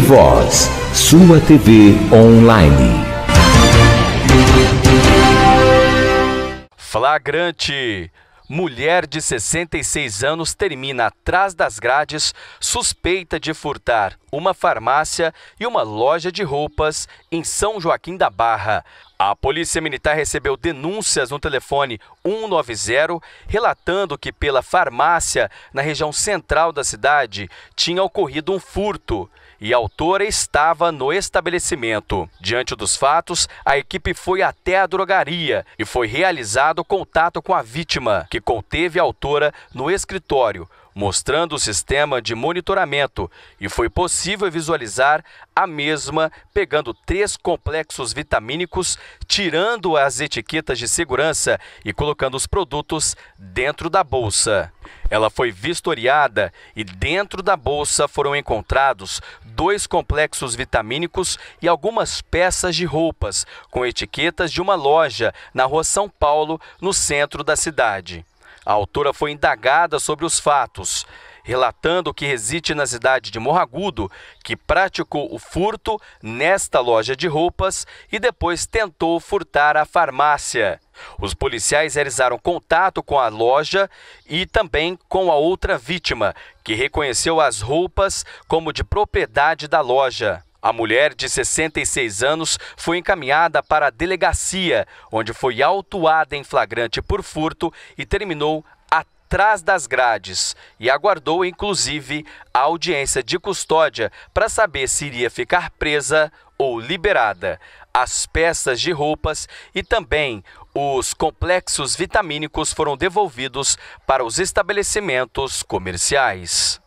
Voz, sua TV online. Flagrante. Mulher de 66 anos termina atrás das grades suspeita de furtar uma farmácia e uma loja de roupas em São Joaquim da Barra. A Polícia Militar recebeu denúncias no telefone 190, relatando que pela farmácia na região central da cidade tinha ocorrido um furto e a autora estava no estabelecimento. Diante dos fatos, a equipe foi até a drogaria e foi realizado contato com a vítima, que conteve a autora no escritório mostrando o sistema de monitoramento e foi possível visualizar a mesma pegando três complexos vitamínicos, tirando as etiquetas de segurança e colocando os produtos dentro da bolsa. Ela foi vistoriada e dentro da bolsa foram encontrados dois complexos vitamínicos e algumas peças de roupas com etiquetas de uma loja na rua São Paulo, no centro da cidade. A autora foi indagada sobre os fatos, relatando que reside na cidade de Morragudo, que praticou o furto nesta loja de roupas e depois tentou furtar a farmácia. Os policiais realizaram contato com a loja e também com a outra vítima, que reconheceu as roupas como de propriedade da loja. A mulher, de 66 anos, foi encaminhada para a delegacia, onde foi autuada em flagrante por furto e terminou atrás das grades e aguardou, inclusive, a audiência de custódia para saber se iria ficar presa ou liberada. As peças de roupas e também os complexos vitamínicos foram devolvidos para os estabelecimentos comerciais.